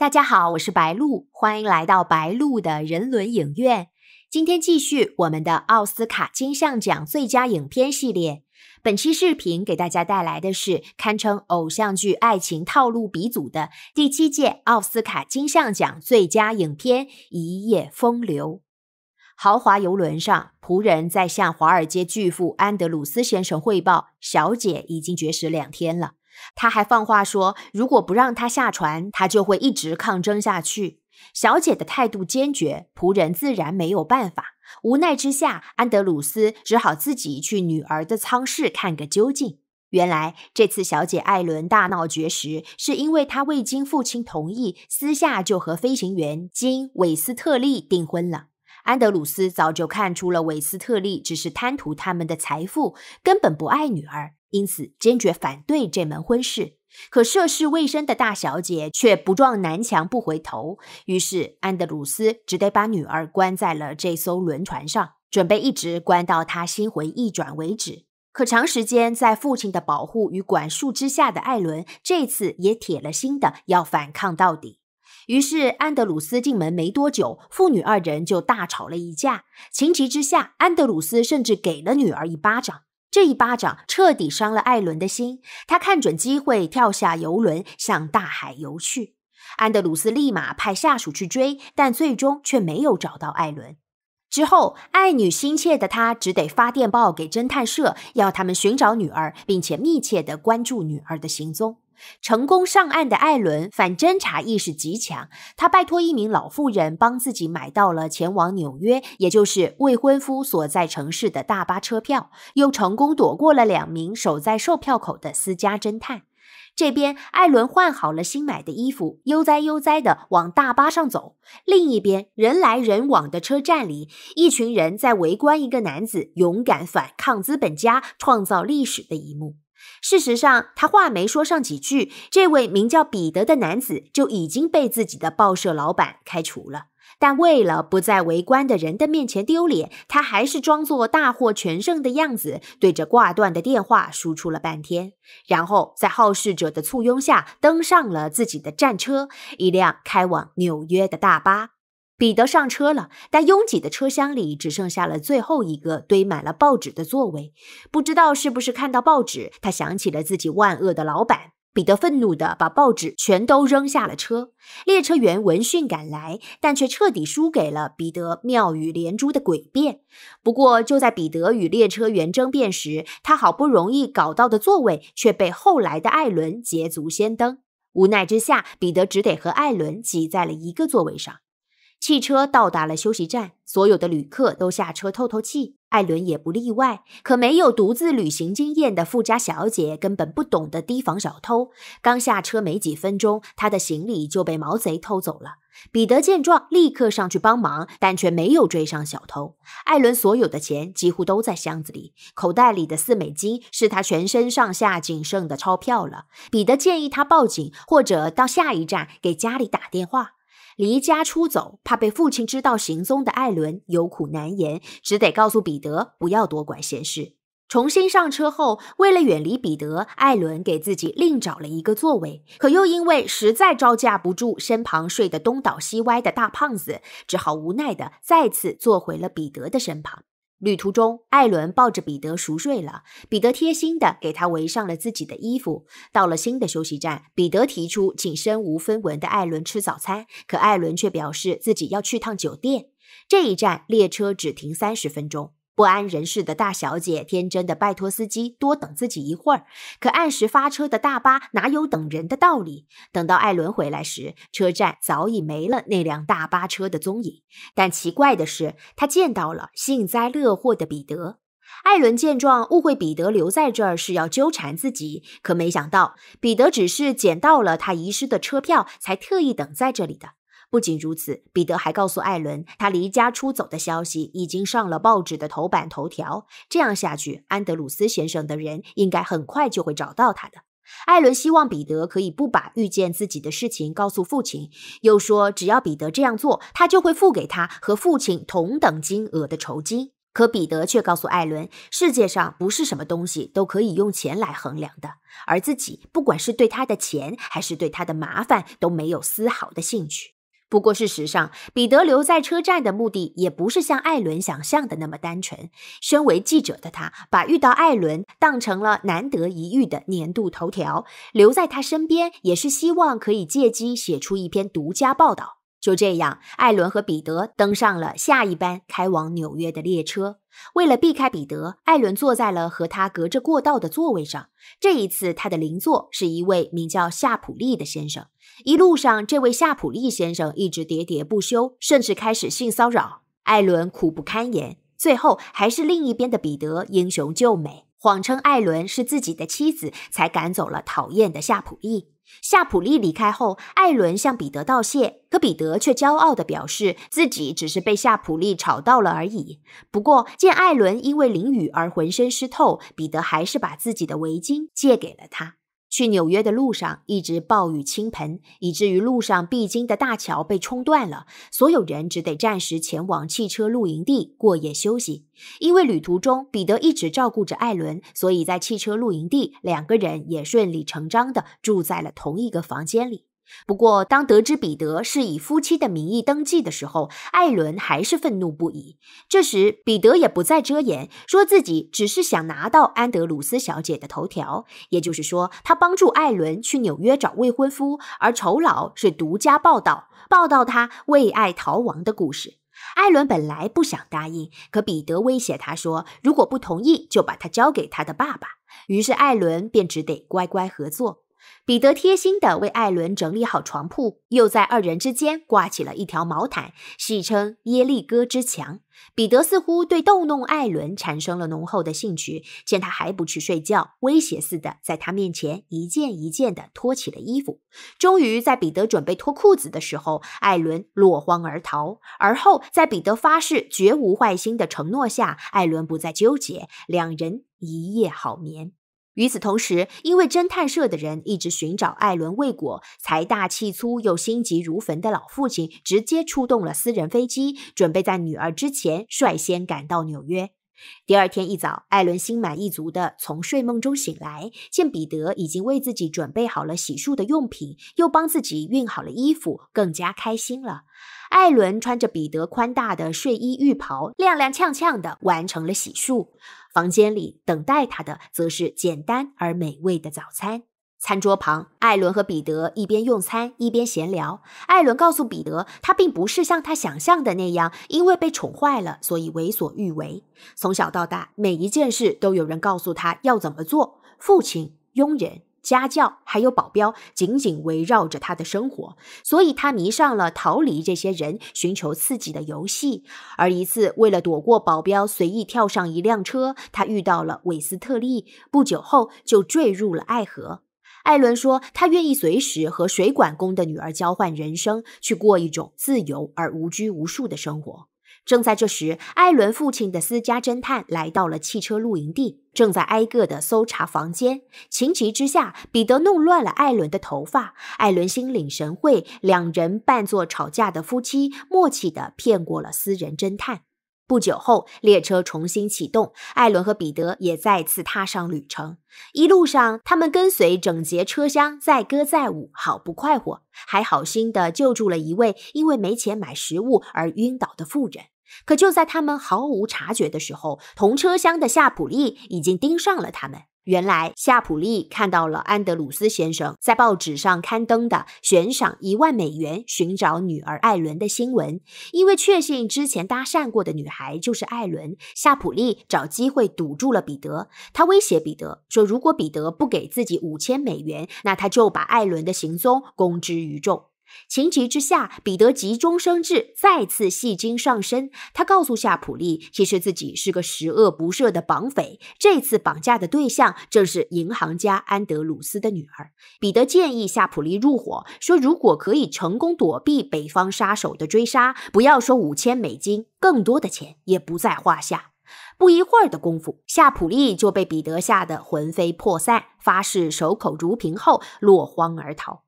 大家好，我是白露，欢迎来到白露的人伦影院。今天继续我们的奥斯卡金像奖最佳影片系列。本期视频给大家带来的是堪称偶像剧爱情套路鼻祖的第七届奥斯卡金像奖最佳影片《一夜风流》。豪华游轮上，仆人在向华尔街巨富安德鲁斯先生汇报：“小姐已经绝食两天了。”他还放话说，如果不让他下船，他就会一直抗争下去。小姐的态度坚决，仆人自然没有办法。无奈之下，安德鲁斯只好自己去女儿的舱室看个究竟。原来，这次小姐艾伦大闹绝食，是因为她未经父亲同意，私下就和飞行员金·韦斯特利订婚了。安德鲁斯早就看出了韦斯特利只是贪图他们的财富，根本不爱女儿。因此，坚决反对这门婚事。可涉世未深的大小姐却不撞南墙不回头，于是安德鲁斯只得把女儿关在了这艘轮船上，准备一直关到她心回意转为止。可长时间在父亲的保护与管束之下的艾伦，这次也铁了心的要反抗到底。于是安德鲁斯进门没多久，父女二人就大吵了一架。情急之下，安德鲁斯甚至给了女儿一巴掌。这一巴掌彻底伤了艾伦的心，他看准机会跳下游轮，向大海游去。安德鲁斯立马派下属去追，但最终却没有找到艾伦。之后，爱女心切的他只得发电报给侦探社，要他们寻找女儿，并且密切的关注女儿的行踪。成功上岸的艾伦反侦查意识极强，他拜托一名老妇人帮自己买到了前往纽约，也就是未婚夫所在城市的大巴车票，又成功躲过了两名守在售票口的私家侦探。这边，艾伦换好了新买的衣服，悠哉悠哉地往大巴上走。另一边，人来人往的车站里，一群人在围观一个男子勇敢反抗资本家、创造历史的一幕。事实上，他话没说上几句，这位名叫彼得的男子就已经被自己的报社老板开除了。但为了不在围观的人的面前丢脸，他还是装作大获全胜的样子，对着挂断的电话输出了半天，然后在好事者的簇拥下登上了自己的战车——一辆开往纽约的大巴。彼得上车了，但拥挤的车厢里只剩下了最后一个堆满了报纸的座位。不知道是不是看到报纸，他想起了自己万恶的老板。彼得愤怒地把报纸全都扔下了车。列车员闻讯赶来，但却彻底输给了彼得妙语连珠的诡辩。不过，就在彼得与列车员争辩时，他好不容易搞到的座位却被后来的艾伦捷足先登。无奈之下，彼得只得和艾伦挤在了一个座位上。汽车到达了休息站，所有的旅客都下车透透气，艾伦也不例外。可没有独自旅行经验的富家小姐根本不懂得提防小偷。刚下车没几分钟，她的行李就被毛贼偷走了。彼得见状，立刻上去帮忙，但却没有追上小偷。艾伦所有的钱几乎都在箱子里，口袋里的四美金是他全身上下仅剩的钞票了。彼得建议他报警或者到下一站给家里打电话。离家出走，怕被父亲知道行踪的艾伦有苦难言，只得告诉彼得不要多管闲事。重新上车后，为了远离彼得，艾伦给自己另找了一个座位。可又因为实在招架不住身旁睡得东倒西歪的大胖子，只好无奈的再次坐回了彼得的身旁。旅途中，艾伦抱着彼得熟睡了。彼得贴心的给他围上了自己的衣服。到了新的休息站，彼得提出请身无分文的艾伦吃早餐，可艾伦却表示自己要去趟酒店。这一站，列车只停三十分钟。不安人事的大小姐天真的拜托司机多等自己一会儿，可按时发车的大巴哪有等人的道理？等到艾伦回来时，车站早已没了那辆大巴车的踪影。但奇怪的是，他见到了幸灾乐祸的彼得。艾伦见状，误会彼得留在这儿是要纠缠自己，可没想到，彼得只是捡到了他遗失的车票，才特意等在这里的。不仅如此，彼得还告诉艾伦，他离家出走的消息已经上了报纸的头版头条。这样下去，安德鲁斯先生的人应该很快就会找到他的。艾伦希望彼得可以不把遇见自己的事情告诉父亲，又说只要彼得这样做，他就会付给他和父亲同等金额的酬金。可彼得却告诉艾伦，世界上不是什么东西都可以用钱来衡量的，而自己不管是对他的钱还是对他的麻烦都没有丝毫的兴趣。不过，事实上，彼得留在车站的目的也不是像艾伦想象的那么单纯。身为记者的他，把遇到艾伦当成了难得一遇的年度头条，留在他身边也是希望可以借机写出一篇独家报道。就这样，艾伦和彼得登上了下一班开往纽约的列车。为了避开彼得，艾伦坐在了和他隔着过道的座位上。这一次，他的邻座是一位名叫夏普利的先生。一路上，这位夏普利先生一直喋喋不休，甚至开始性骚扰艾伦，苦不堪言。最后，还是另一边的彼得英雄救美，谎称艾伦是自己的妻子，才赶走了讨厌的夏普利。夏普利离开后，艾伦向彼得道谢，可彼得却骄傲地表示自己只是被夏普利吵到了而已。不过，见艾伦因为淋雨而浑身湿透，彼得还是把自己的围巾借给了他。去纽约的路上一直暴雨倾盆，以至于路上必经的大桥被冲断了，所有人只得暂时前往汽车露营地过夜休息。因为旅途中彼得一直照顾着艾伦，所以在汽车露营地两个人也顺理成章的住在了同一个房间里。不过，当得知彼得是以夫妻的名义登记的时候，艾伦还是愤怒不已。这时，彼得也不再遮掩，说自己只是想拿到安德鲁斯小姐的头条，也就是说，他帮助艾伦去纽约找未婚夫，而酬劳是独家报道，报道他为爱逃亡的故事。艾伦本来不想答应，可彼得威胁他说，如果不同意，就把他交给他的爸爸。于是，艾伦便只得乖乖合作。彼得贴心地为艾伦整理好床铺，又在二人之间挂起了一条毛毯，戏称“耶利哥之墙”。彼得似乎对逗弄艾伦产生了浓厚的兴趣，见他还不去睡觉，威胁似的在他面前一件一件地脱起了衣服。终于在彼得准备脱裤子的时候，艾伦落荒而逃。而后在彼得发誓绝无坏心的承诺下，艾伦不再纠结，两人一夜好眠。与此同时，因为侦探社的人一直寻找艾伦未果，财大气粗又心急如焚的老父亲直接出动了私人飞机，准备在女儿之前率先赶到纽约。第二天一早，艾伦心满意足的从睡梦中醒来，见彼得已经为自己准备好了洗漱的用品，又帮自己熨好了衣服，更加开心了。艾伦穿着彼得宽大的睡衣浴袍，踉踉跄跄地完成了洗漱。房间里等待他的则是简单而美味的早餐。餐桌旁，艾伦和彼得一边用餐一边闲聊。艾伦告诉彼得，他并不是像他想象的那样，因为被宠坏了，所以为所欲为。从小到大，每一件事都有人告诉他要怎么做，父亲、佣人。家教还有保镖紧紧围绕着他的生活，所以他迷上了逃离这些人、寻求刺激的游戏。而一次为了躲过保镖，随意跳上一辆车，他遇到了韦斯特利，不久后就坠入了爱河。艾伦说，他愿意随时和水管工的女儿交换人生，去过一种自由而无拘无束的生活。正在这时，艾伦父亲的私家侦探来到了汽车露营地，正在挨个的搜查房间。情急之下，彼得弄乱了艾伦的头发，艾伦心领神会，两人扮作吵架的夫妻，默契的骗过了私人侦探。不久后，列车重新启动，艾伦和彼得也再次踏上旅程。一路上，他们跟随整节车厢，载歌载舞，好不快活。还好心的救助了一位因为没钱买食物而晕倒的妇人。可就在他们毫无察觉的时候，同车厢的夏普利已经盯上了他们。原来，夏普利看到了安德鲁斯先生在报纸上刊登的悬赏一万美元寻找女儿艾伦的新闻，因为确信之前搭讪过的女孩就是艾伦，夏普利找机会堵住了彼得。他威胁彼得说，如果彼得不给自己五千美元，那他就把艾伦的行踪公之于众。情急之下，彼得急中生智，再次戏精上身。他告诉夏普利，其实自己是个十恶不赦的绑匪，这次绑架的对象正是银行家安德鲁斯的女儿。彼得建议夏普利入伙，说如果可以成功躲避北方杀手的追杀，不要说五千美金，更多的钱也不在话下。不一会儿的功夫，夏普利就被彼得吓得魂飞魄散，发誓守口如瓶后落荒而逃。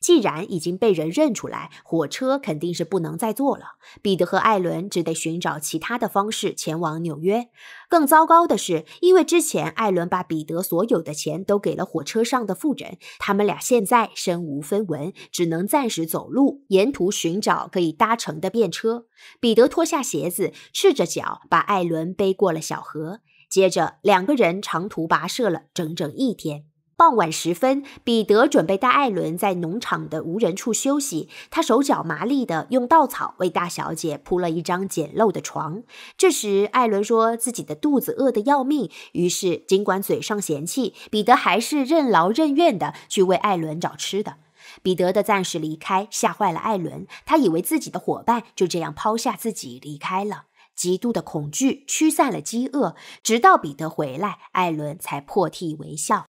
既然已经被人认出来，火车肯定是不能再坐了。彼得和艾伦只得寻找其他的方式前往纽约。更糟糕的是，因为之前艾伦把彼得所有的钱都给了火车上的妇人，他们俩现在身无分文，只能暂时走路，沿途寻找可以搭乘的便车。彼得脱下鞋子，赤着脚把艾伦背过了小河，接着两个人长途跋涉了整整一天。傍晚时分，彼得准备带艾伦在农场的无人处休息。他手脚麻利地用稻草为大小姐铺了一张简陋的床。这时，艾伦说自己的肚子饿得要命，于是尽管嘴上嫌弃，彼得还是任劳任怨地去为艾伦找吃的。彼得的暂时离开吓坏了艾伦，他以为自己的伙伴就这样抛下自己离开了。极度的恐惧驱散了饥饿，直到彼得回来，艾伦才破涕为笑。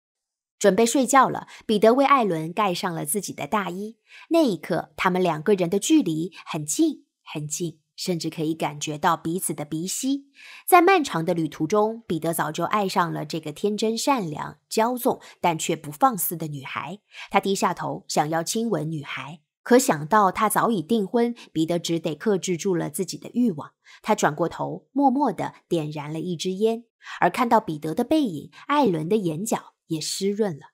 准备睡觉了，彼得为艾伦盖上了自己的大衣。那一刻，他们两个人的距离很近很近，甚至可以感觉到彼此的鼻息。在漫长的旅途中，彼得早就爱上了这个天真、善良、骄纵但却不放肆的女孩。他低下头，想要亲吻女孩，可想到她早已订婚，彼得只得克制住了自己的欲望。他转过头，默默的点燃了一支烟。而看到彼得的背影，艾伦的眼角。也湿润了。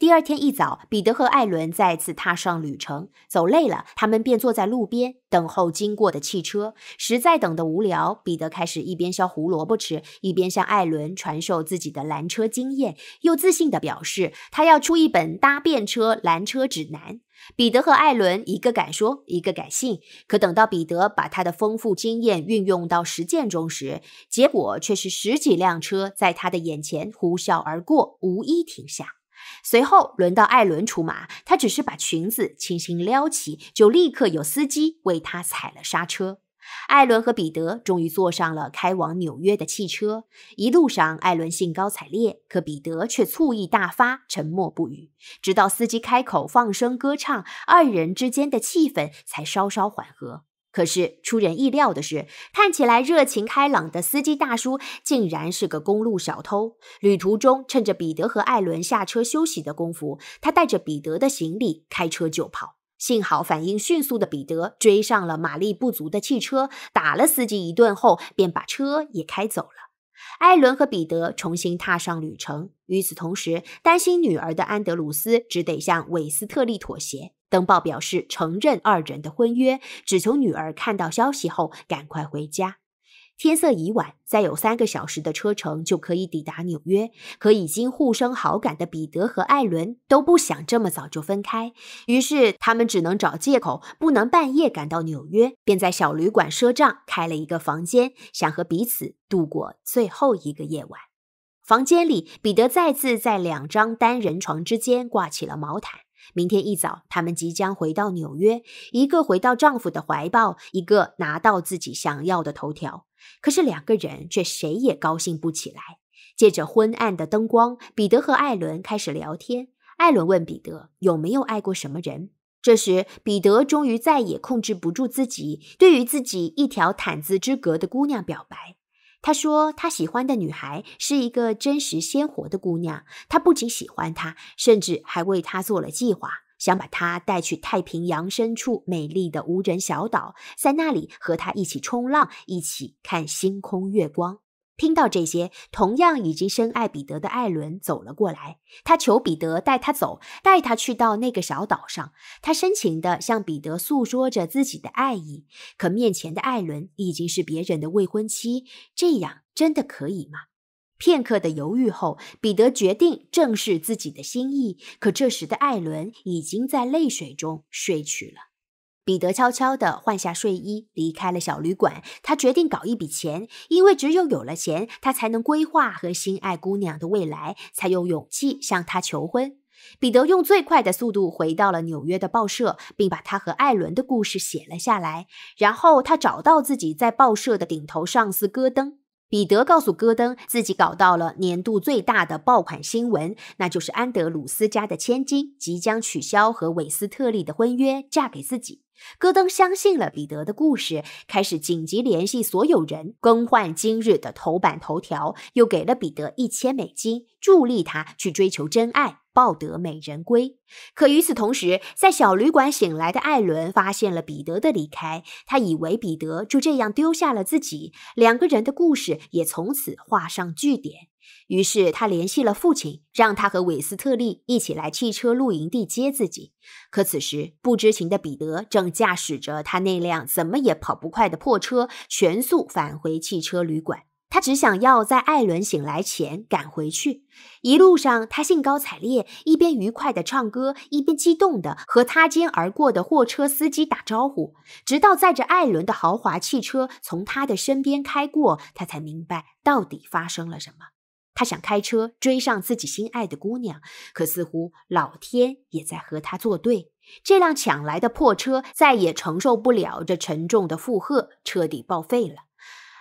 第二天一早，彼得和艾伦再次踏上旅程。走累了，他们便坐在路边等候经过的汽车。实在等的无聊，彼得开始一边削胡萝卜吃，一边向艾伦传授自己的拦车经验，又自信的表示他要出一本搭便车拦车指南。彼得和艾伦一个敢说，一个敢信。可等到彼得把他的丰富经验运用到实践中时，结果却是十几辆车在他的眼前呼啸而过，无一停下。随后轮到艾伦出马，他只是把裙子轻轻撩起，就立刻有司机为他踩了刹车。艾伦和彼得终于坐上了开往纽约的汽车，一路上艾伦兴高采烈，可彼得却醋意大发，沉默不语。直到司机开口放声歌唱，二人之间的气氛才稍稍缓和。可是出人意料的是，看起来热情开朗的司机大叔竟然是个公路小偷。旅途中，趁着彼得和艾伦下车休息的功夫，他带着彼得的行李开车就跑。幸好反应迅速的彼得追上了马力不足的汽车，打了司机一顿后，便把车也开走了。艾伦和彼得重新踏上旅程。与此同时，担心女儿的安德鲁斯只得向韦斯特利妥协。登报表示承认二人的婚约，只求女儿看到消息后赶快回家。天色已晚，再有三个小时的车程就可以抵达纽约。可已经互生好感的彼得和艾伦都不想这么早就分开，于是他们只能找借口，不能半夜赶到纽约，便在小旅馆赊账开了一个房间，想和彼此度过最后一个夜晚。房间里，彼得再次在两张单人床之间挂起了毛毯。明天一早，他们即将回到纽约，一个回到丈夫的怀抱，一个拿到自己想要的头条。可是两个人却谁也高兴不起来。借着昏暗的灯光，彼得和艾伦开始聊天。艾伦问彼得有没有爱过什么人。这时，彼得终于再也控制不住自己，对于自己一条毯子之隔的姑娘表白。他说，他喜欢的女孩是一个真实鲜活的姑娘。他不仅喜欢她，甚至还为她做了计划，想把她带去太平洋深处美丽的无人小岛，在那里和她一起冲浪，一起看星空月光。听到这些，同样已经深爱彼得的艾伦走了过来。他求彼得带他走，带他去到那个小岛上。他深情地向彼得诉说着自己的爱意。可面前的艾伦已经是别人的未婚妻，这样真的可以吗？片刻的犹豫后，彼得决定正视自己的心意。可这时的艾伦已经在泪水中睡去了。彼得悄悄地换下睡衣，离开了小旅馆。他决定搞一笔钱，因为只有有了钱，他才能规划和心爱姑娘的未来，才有勇气向她求婚。彼得用最快的速度回到了纽约的报社，并把他和艾伦的故事写了下来。然后，他找到自己在报社的顶头上司戈登。彼得告诉戈登，自己搞到了年度最大的爆款新闻，那就是安德鲁斯家的千金即将取消和韦斯特利的婚约，嫁给自己。戈登相信了彼得的故事，开始紧急联系所有人，更换今日的头版头条，又给了彼得一千美金，助力他去追求真爱，抱得美人归。可与此同时，在小旅馆醒来的艾伦发现了彼得的离开，他以为彼得就这样丢下了自己，两个人的故事也从此画上句点。于是他联系了父亲，让他和韦斯特利一起来汽车露营地接自己。可此时不知情的彼得正驾驶着他那辆怎么也跑不快的破车，全速返回汽车旅馆。他只想要在艾伦醒来前赶回去。一路上，他兴高采烈，一边愉快地唱歌，一边激动地和擦肩而过的货车司机打招呼。直到载着艾伦的豪华汽车从他的身边开过，他才明白到底发生了什么。他想开车追上自己心爱的姑娘，可似乎老天也在和他作对。这辆抢来的破车再也承受不了这沉重的负荷，彻底报废了。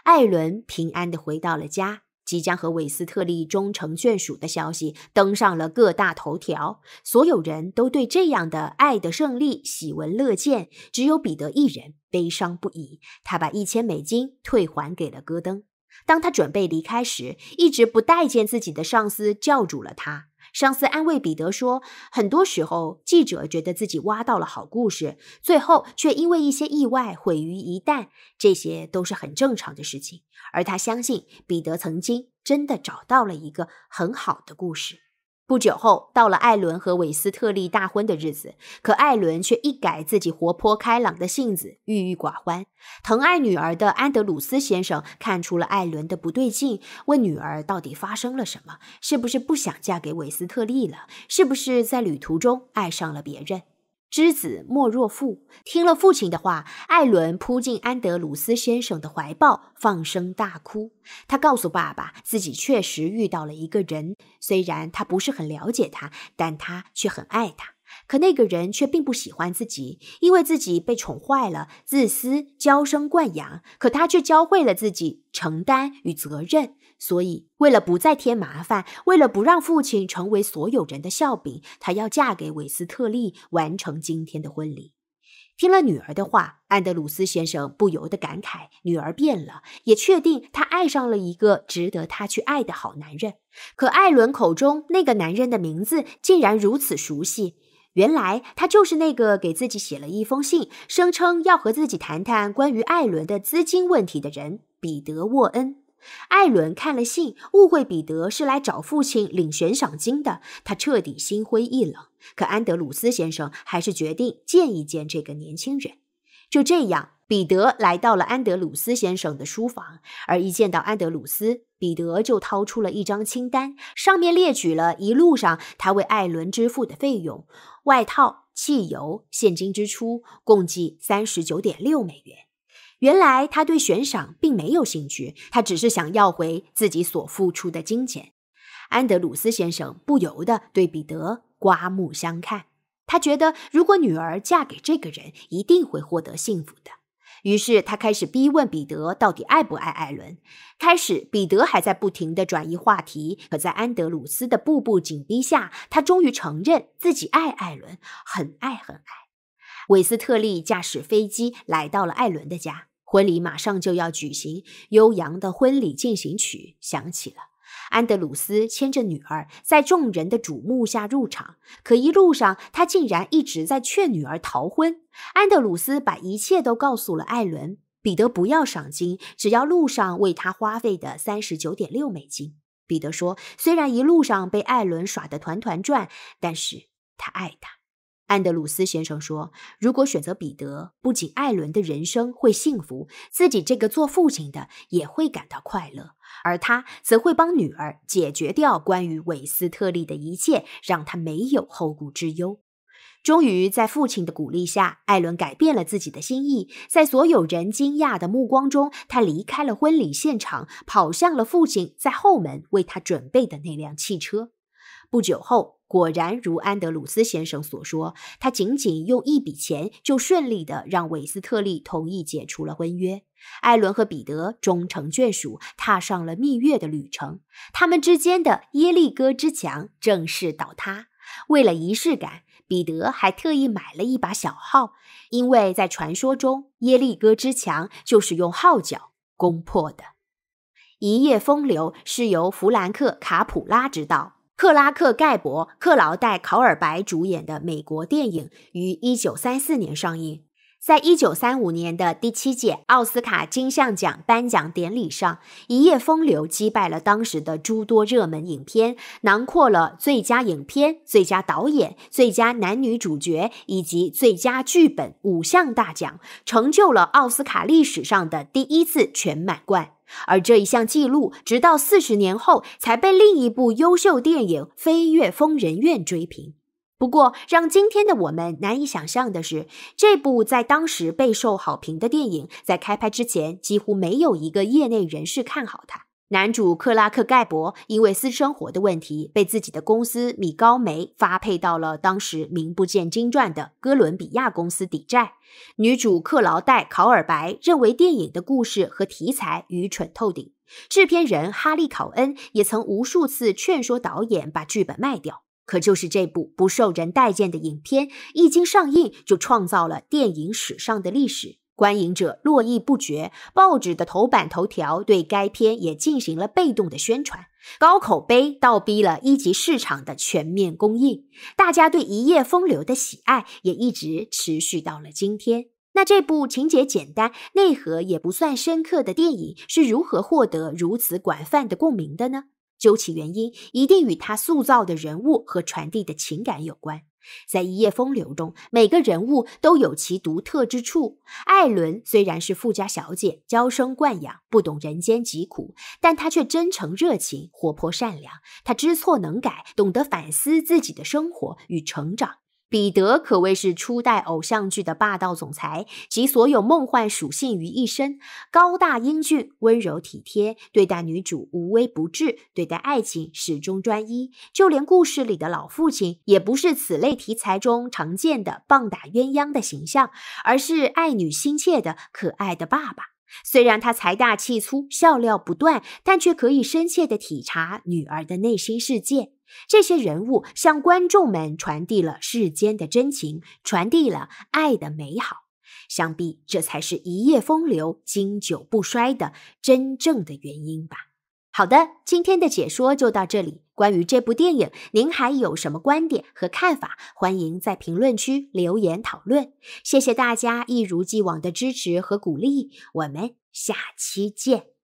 艾伦平安地回到了家，即将和韦斯特利终成眷属的消息登上了各大头条，所有人都对这样的爱的胜利喜闻乐见。只有彼得一人悲伤不已，他把一千美金退还给了戈登。当他准备离开时，一直不待见自己的上司叫住了他。上司安慰彼得说：“很多时候，记者觉得自己挖到了好故事，最后却因为一些意外毁于一旦，这些都是很正常的事情。而他相信，彼得曾经真的找到了一个很好的故事。”不久后，到了艾伦和韦斯特利大婚的日子，可艾伦却一改自己活泼开朗的性子，郁郁寡欢。疼爱女儿的安德鲁斯先生看出了艾伦的不对劲，问女儿到底发生了什么，是不是不想嫁给韦斯特利了？是不是在旅途中爱上了别人？知子莫若父。听了父亲的话，艾伦扑进安德鲁斯先生的怀抱，放声大哭。他告诉爸爸，自己确实遇到了一个人，虽然他不是很了解他，但他却很爱他。可那个人却并不喜欢自己，因为自己被宠坏了，自私、娇生惯养。可他却教会了自己承担与责任。所以，为了不再添麻烦，为了不让父亲成为所有人的笑柄，她要嫁给韦斯特利，完成今天的婚礼。听了女儿的话，安德鲁斯先生不由得感慨：女儿变了，也确定她爱上了一个值得她去爱的好男人。可艾伦口中那个男人的名字竟然如此熟悉。原来他就是那个给自己写了一封信，声称要和自己谈谈关于艾伦的资金问题的人——彼得·沃恩。艾伦看了信，误会彼得是来找父亲领悬赏金的，他彻底心灰意冷。可安德鲁斯先生还是决定见一见这个年轻人。就这样，彼得来到了安德鲁斯先生的书房，而一见到安德鲁斯，彼得就掏出了一张清单，上面列举了一路上他为艾伦支付的费用：外套、汽油、现金支出，共计三十九点六美元。原来他对悬赏并没有兴趣，他只是想要回自己所付出的金钱。安德鲁斯先生不由得对彼得刮目相看。他觉得，如果女儿嫁给这个人，一定会获得幸福的。于是，他开始逼问彼得到底爱不爱艾伦。开始，彼得还在不停的转移话题，可在安德鲁斯的步步紧逼下，他终于承认自己爱艾伦，很爱很爱。韦斯特利驾驶飞机来到了艾伦的家，婚礼马上就要举行，悠扬的婚礼进行曲响起了。安德鲁斯牵着女儿在众人的瞩目下入场，可一路上他竟然一直在劝女儿逃婚。安德鲁斯把一切都告诉了艾伦。彼得不要赏金，只要路上为他花费的三十九点六美金。彼得说，虽然一路上被艾伦耍得团团转，但是他爱他。安德鲁斯先生说：“如果选择彼得，不仅艾伦的人生会幸福，自己这个做父亲的也会感到快乐，而他则会帮女儿解决掉关于韦斯特利的一切，让她没有后顾之忧。”终于，在父亲的鼓励下，艾伦改变了自己的心意。在所有人惊讶的目光中，他离开了婚礼现场，跑向了父亲在后门为他准备的那辆汽车。不久后。果然如安德鲁斯先生所说，他仅仅用一笔钱就顺利的让韦斯特利同意解除了婚约。艾伦和彼得终成眷属，踏上了蜜月的旅程。他们之间的耶利哥之墙正式倒塌。为了仪式感，彼得还特意买了一把小号，因为在传说中，耶利哥之墙就是用号角攻破的。一夜风流是由弗兰克·卡普拉执导。克拉克·盖博、克劳代考尔白主演的美国电影于一九三四年上映。在一九三五年的第七届奥斯卡金像奖颁奖典礼上，《一夜风流》击败了当时的诸多热门影片，囊括了最佳影片、最佳导演、最佳男女主角以及最佳剧本五项大奖，成就了奥斯卡历史上的第一次全满贯。而这一项纪录，直到四十年后才被另一部优秀电影《飞越疯人院》追平。不过，让今天的我们难以想象的是，这部在当时备受好评的电影，在开拍之前几乎没有一个业内人士看好它。男主克拉克·盖博因为私生活的问题，被自己的公司米高梅发配到了当时名不见经传的哥伦比亚公司抵债。女主克劳黛·考尔白认为电影的故事和题材愚蠢透顶。制片人哈利·考恩也曾无数次劝说导演把剧本卖掉。可就是这部不受人待见的影片，一经上映就创造了电影史上的历史，观影者络绎不绝，报纸的头版头条对该片也进行了被动的宣传，高口碑倒逼了一级市场的全面供应，大家对《一夜风流》的喜爱也一直持续到了今天。那这部情节简单、内核也不算深刻的电影是如何获得如此广泛的共鸣的呢？究其原因，一定与他塑造的人物和传递的情感有关。在《一夜风流》中，每个人物都有其独特之处。艾伦虽然是富家小姐，娇生惯养，不懂人间疾苦，但她却真诚热情、活泼善良。她知错能改，懂得反思自己的生活与成长。彼得可谓是初代偶像剧的霸道总裁，集所有梦幻属性于一身，高大英俊，温柔体贴，对待女主无微不至，对待爱情始终专一。就连故事里的老父亲，也不是此类题材中常见的棒打鸳鸯的形象，而是爱女心切的可爱的爸爸。虽然他财大气粗，笑料不断，但却可以深切的体察女儿的内心世界。这些人物向观众们传递了世间的真情，传递了爱的美好，想必这才是《一夜风流》经久不衰的真正的原因吧。好的，今天的解说就到这里。关于这部电影，您还有什么观点和看法？欢迎在评论区留言讨论。谢谢大家一如既往的支持和鼓励，我们下期见。